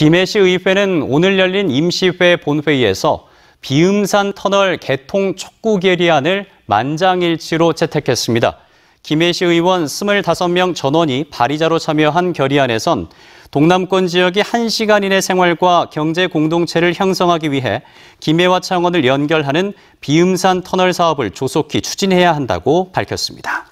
김해시 의회는 오늘 열린 임시회 본회의에서 비음산 터널 개통 촉구 결의안을 만장일치로 채택했습니다. 김해시 의원 25명 전원이 발의자로 참여한 결의안에선 동남권 지역이 1시간 이내 생활과 경제 공동체를 형성하기 위해 김해와 창원을 연결하는 비음산 터널 사업을 조속히 추진해야 한다고 밝혔습니다.